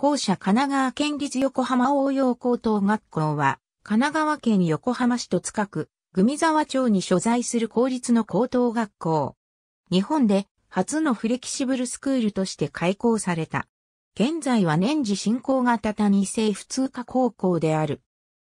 校舎神奈川県立横浜応用高等学校は、神奈川県横浜市と近く、組沢町に所在する公立の高等学校。日本で初のフレキシブルスクールとして開校された。現在は年次進行型他二世普通科高校である。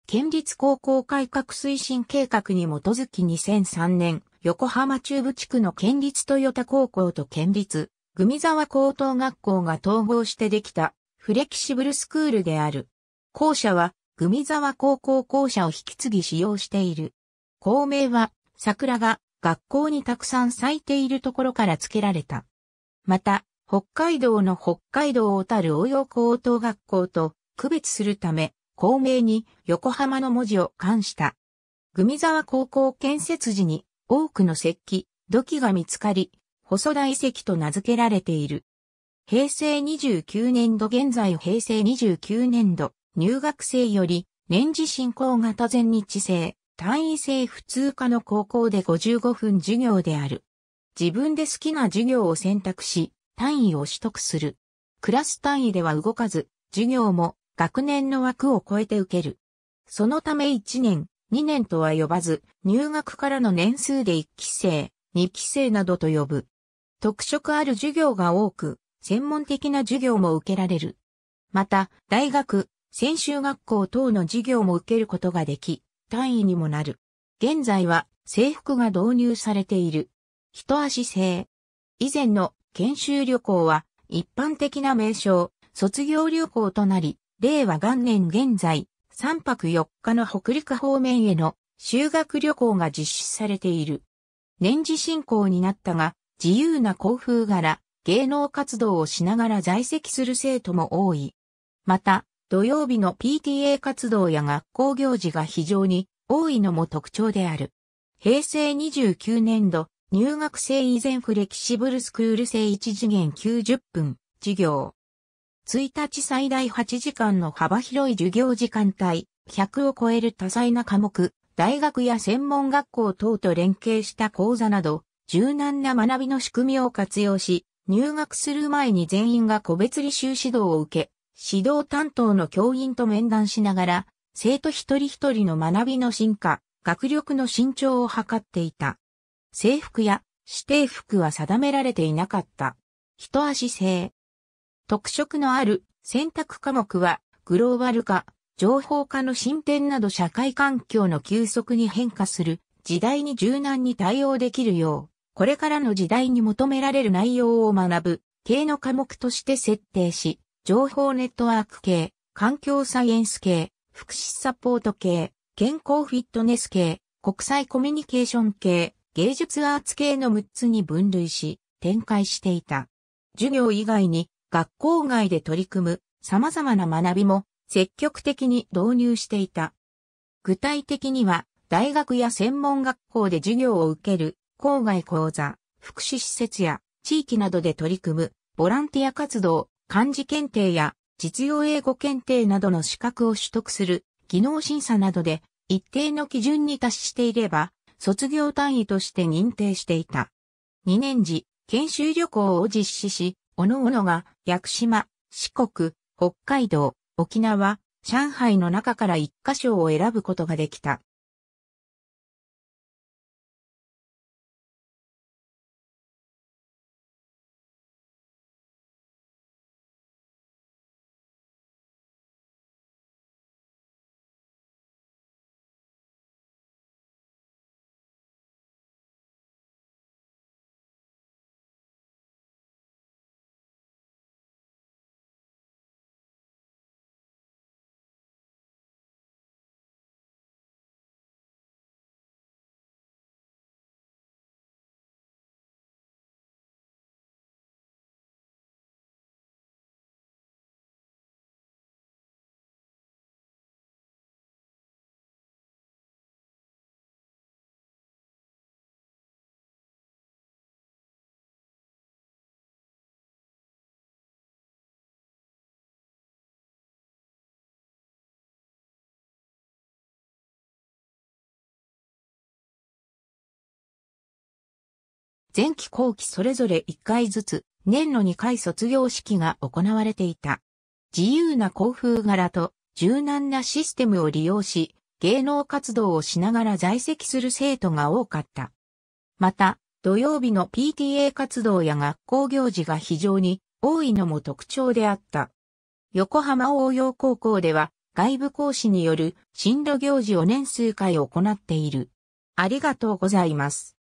県立高校改革推進計画に基づき2003年、横浜中部地区の県立豊田高校と県立、組沢高等学校が統合してできたフレキシブルスクールである。校舎は、組沢高校校舎を引き継ぎ使用している。校名は、桜が学校にたくさん咲いているところから付けられた。また、北海道の北海道小樽応用高等学校と区別するため、校名に横浜の文字を冠した。組沢高校建設時に多くの石器、土器が見つかり、細大石と名付けられている。平成29年度現在平成29年度、入学生より、年次進行型全日制、単位制普通科の高校で55分授業である。自分で好きな授業を選択し、単位を取得する。クラス単位では動かず、授業も学年の枠を超えて受ける。そのため1年、2年とは呼ばず、入学からの年数で1期生、2期生などと呼ぶ。特色ある授業が多く、専門的な授業も受けられる。また、大学、専修学校等の授業も受けることができ、単位にもなる。現在は制服が導入されている。一足制。以前の研修旅行は一般的な名称、卒業旅行となり、令和元年現在、3泊4日の北陸方面への修学旅行が実施されている。年次進行になったが、自由な校風柄、芸能活動をしながら在籍する生徒も多い。また、土曜日の PTA 活動や学校行事が非常に多いのも特徴である。平成29年度、入学生以前フレキシブルスクール生1次元90分、授業。1日最大8時間の幅広い授業時間帯、100を超える多彩な科目、大学や専門学校等と連携した講座など、柔軟な学びの仕組みを活用し、入学する前に全員が個別履修指導を受け、指導担当の教員と面談しながら、生徒一人一人の学びの進化、学力の伸長を図っていた。制服や指定服は定められていなかった。一足制。特色のある選択科目はグローバル化、情報化の進展など社会環境の急速に変化する時代に柔軟に対応できるよう、これからの時代に求められる内容を学ぶ、系の科目として設定し、情報ネットワーク系、環境サイエンス系、福祉サポート系、健康フィットネス系、国際コミュニケーション系、芸術アーツ系の6つに分類し、展開していた。授業以外に、学校外で取り組む様々な学びも積極的に導入していた。具体的には、大学や専門学校で授業を受ける郊外講座、福祉施設や地域などで取り組むボランティア活動、漢字検定や実用英語検定などの資格を取得する技能審査などで一定の基準に達していれば卒業単位として認定していた。2年時、研修旅行を実施し、おのおのが屋久島、四国、北海道、沖縄、上海の中から一箇所を選ぶことができた。前期後期それぞれ1回ずつ、年の2回卒業式が行われていた。自由な校風柄と柔軟なシステムを利用し、芸能活動をしながら在籍する生徒が多かった。また、土曜日の PTA 活動や学校行事が非常に多いのも特徴であった。横浜応用高校では外部講師による進路行事を年数回行っている。ありがとうございます。